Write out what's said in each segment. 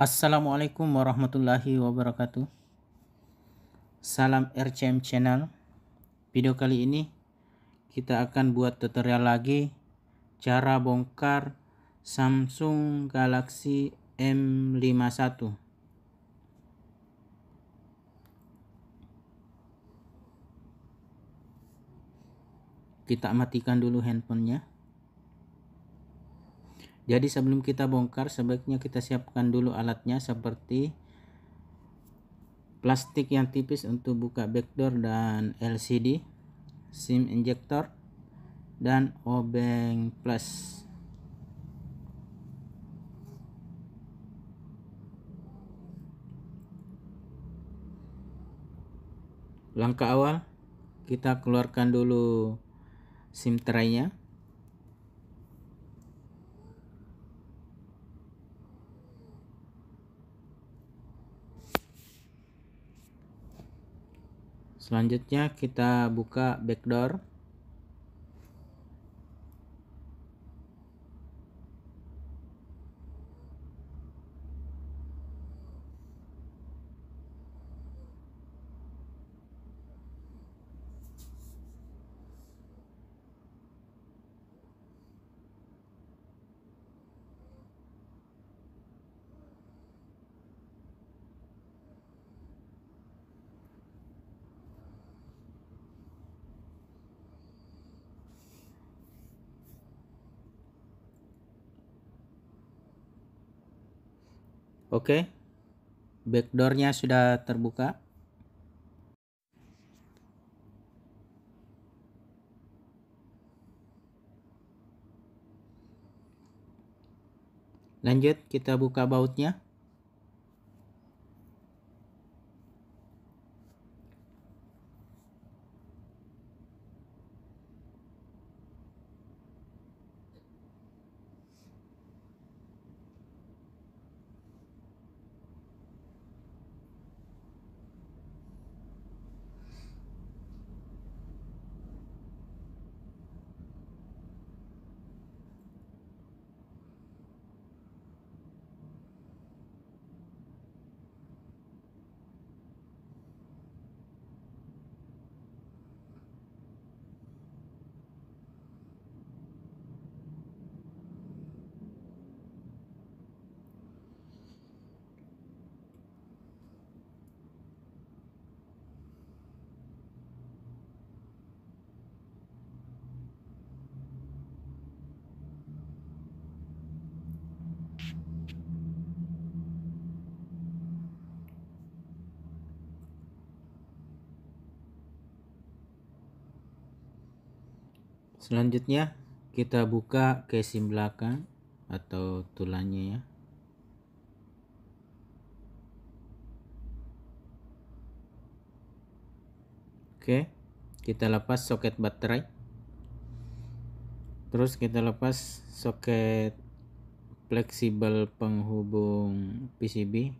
Assalamualaikum warahmatullahi wabarakatuh Salam RCM Channel Video kali ini kita akan buat tutorial lagi Cara bongkar Samsung Galaxy M51 Kita matikan dulu handphonenya jadi sebelum kita bongkar sebaiknya kita siapkan dulu alatnya seperti plastik yang tipis untuk buka backdoor dan LCD, SIM injector, dan obeng plus. Langkah awal, kita keluarkan dulu SIM tray-nya. Selanjutnya kita buka backdoor Oke. Backdoornya sudah terbuka. Lanjut kita buka bautnya. Selanjutnya kita buka casing belakang atau tulangnya ya. Oke, kita lepas soket baterai. Terus kita lepas soket fleksibel penghubung PCB.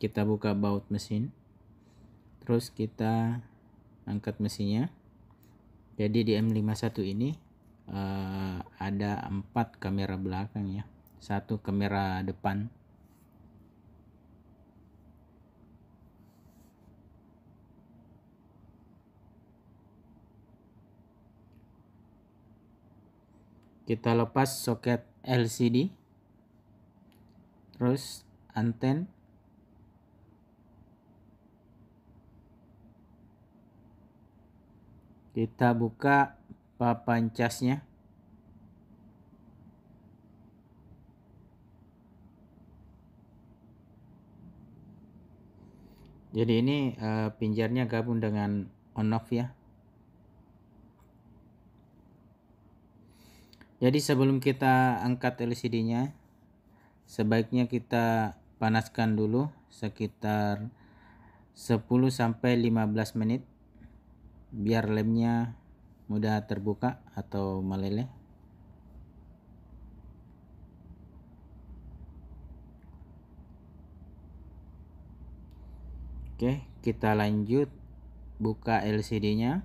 Kita buka baut mesin. Terus kita angkat mesinnya jadi di M51 ini uh, ada empat kamera belakang ya satu kamera depan kita lepas soket LCD terus anten Kita buka papan casnya. Jadi ini uh, pinjarnya gabung dengan on off ya. Jadi sebelum kita angkat LCD-nya, sebaiknya kita panaskan dulu sekitar 10 sampai 15 menit biar lemnya mudah terbuka atau meleleh Oke kita lanjut buka LCD nya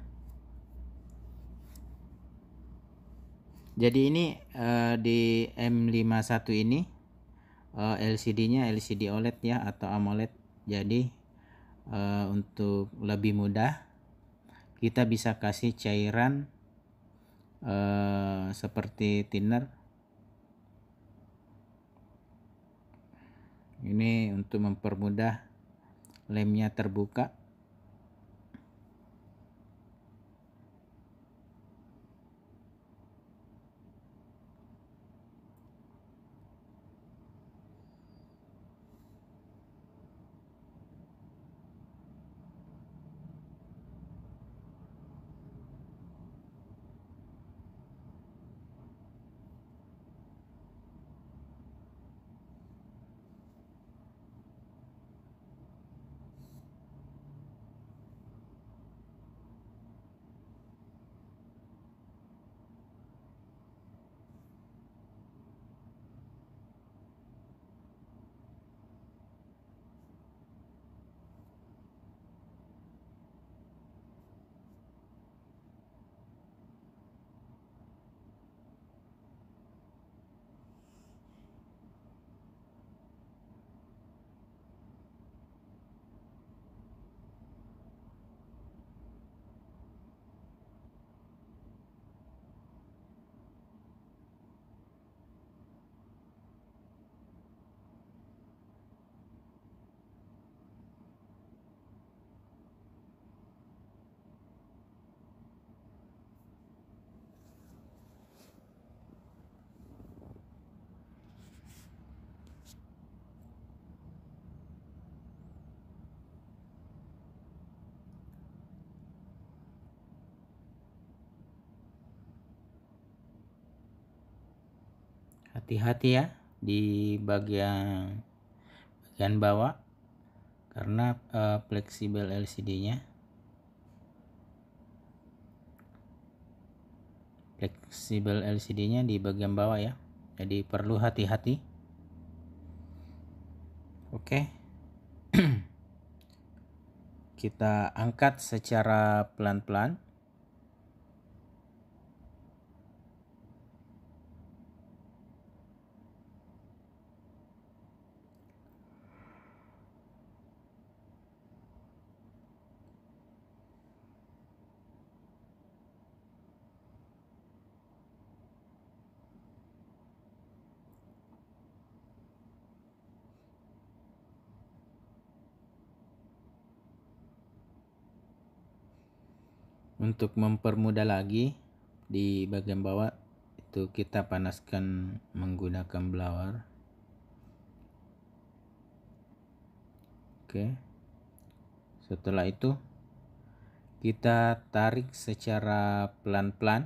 jadi ini uh, di M51 ini uh, eh, LCD nya LCD OLED ya atau AMOLED jadi uh, untuk lebih mudah kita bisa kasih cairan eh, seperti thinner ini untuk mempermudah lemnya terbuka hati-hati ya di bagian bagian bawah karena uh, fleksibel LCD-nya fleksibel LCD-nya di bagian bawah ya jadi perlu hati-hati oke kita angkat secara pelan-pelan untuk mempermudah lagi di bagian bawah itu kita panaskan menggunakan blower oke setelah itu kita tarik secara pelan-pelan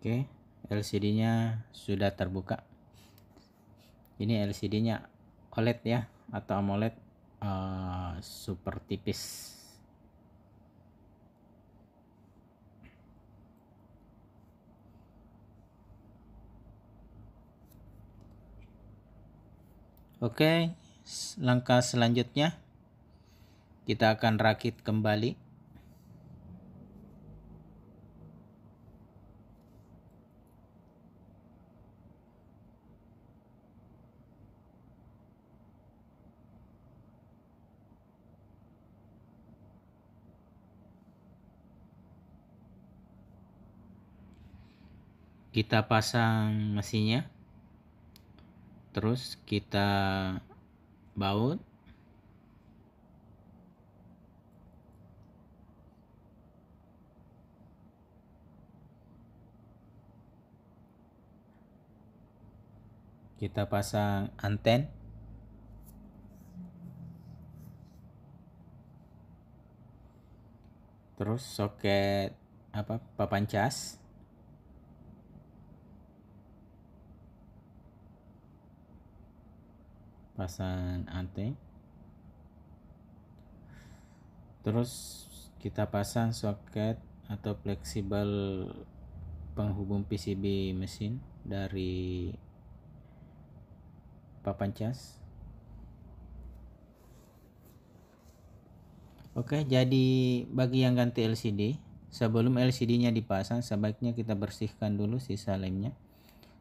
Oke, LCD-nya sudah terbuka. Ini LCD-nya OLED ya atau AMOLED uh, super tipis. Oke, langkah selanjutnya kita akan rakit kembali kita pasang mesinnya terus kita baut kita pasang anten terus soket apa papan cas pasang anting terus kita pasang soket atau fleksibel penghubung PCB mesin dari papan cas Oke, jadi bagi yang ganti LCD, sebelum LCD-nya dipasang, sebaiknya kita bersihkan dulu sisa lemnya.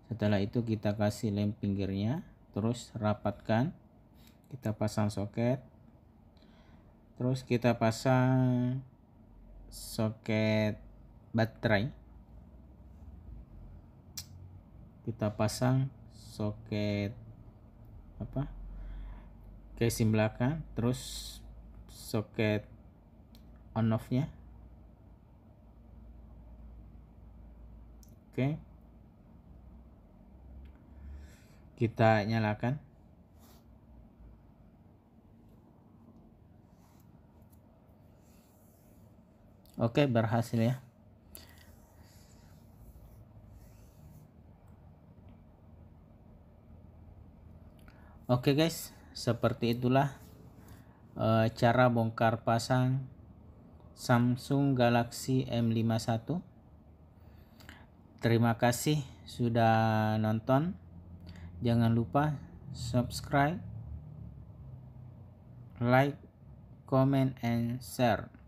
Setelah itu kita kasih lem pinggirnya terus rapatkan kita pasang soket terus kita pasang soket baterai kita pasang soket apa casing belakang terus soket on off nya oke okay. kita nyalakan oke berhasil ya Oke guys, seperti itulah e, cara bongkar pasang Samsung Galaxy M51. Terima kasih sudah nonton. Jangan lupa subscribe, like, comment, and share.